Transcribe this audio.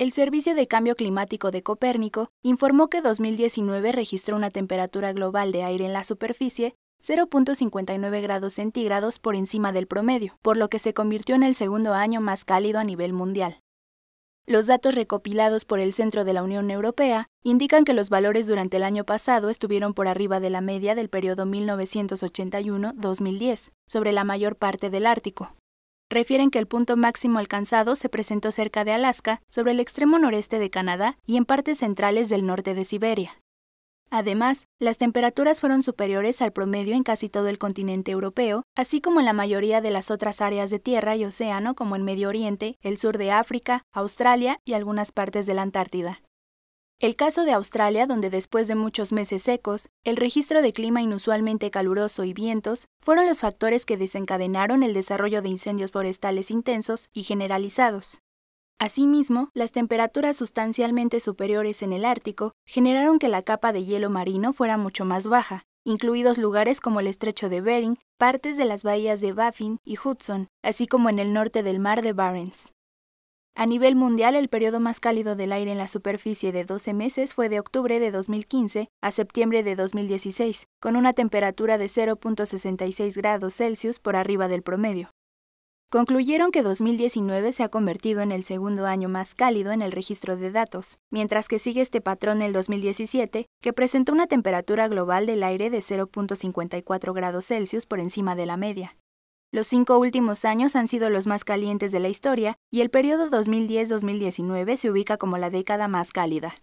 el Servicio de Cambio Climático de Copérnico informó que 2019 registró una temperatura global de aire en la superficie 0.59 grados centígrados por encima del promedio, por lo que se convirtió en el segundo año más cálido a nivel mundial. Los datos recopilados por el Centro de la Unión Europea indican que los valores durante el año pasado estuvieron por arriba de la media del periodo 1981-2010, sobre la mayor parte del Ártico, refieren que el punto máximo alcanzado se presentó cerca de Alaska, sobre el extremo noreste de Canadá y en partes centrales del norte de Siberia. Además, las temperaturas fueron superiores al promedio en casi todo el continente europeo, así como en la mayoría de las otras áreas de tierra y océano como el Medio Oriente, el sur de África, Australia y algunas partes de la Antártida. El caso de Australia, donde después de muchos meses secos, el registro de clima inusualmente caluroso y vientos fueron los factores que desencadenaron el desarrollo de incendios forestales intensos y generalizados. Asimismo, las temperaturas sustancialmente superiores en el Ártico generaron que la capa de hielo marino fuera mucho más baja, incluidos lugares como el estrecho de Bering, partes de las bahías de Baffin y Hudson, así como en el norte del mar de Barents. A nivel mundial, el periodo más cálido del aire en la superficie de 12 meses fue de octubre de 2015 a septiembre de 2016, con una temperatura de 0.66 grados Celsius por arriba del promedio. Concluyeron que 2019 se ha convertido en el segundo año más cálido en el registro de datos, mientras que sigue este patrón el 2017, que presentó una temperatura global del aire de 0.54 grados Celsius por encima de la media. Los cinco últimos años han sido los más calientes de la historia y el periodo 2010-2019 se ubica como la década más cálida.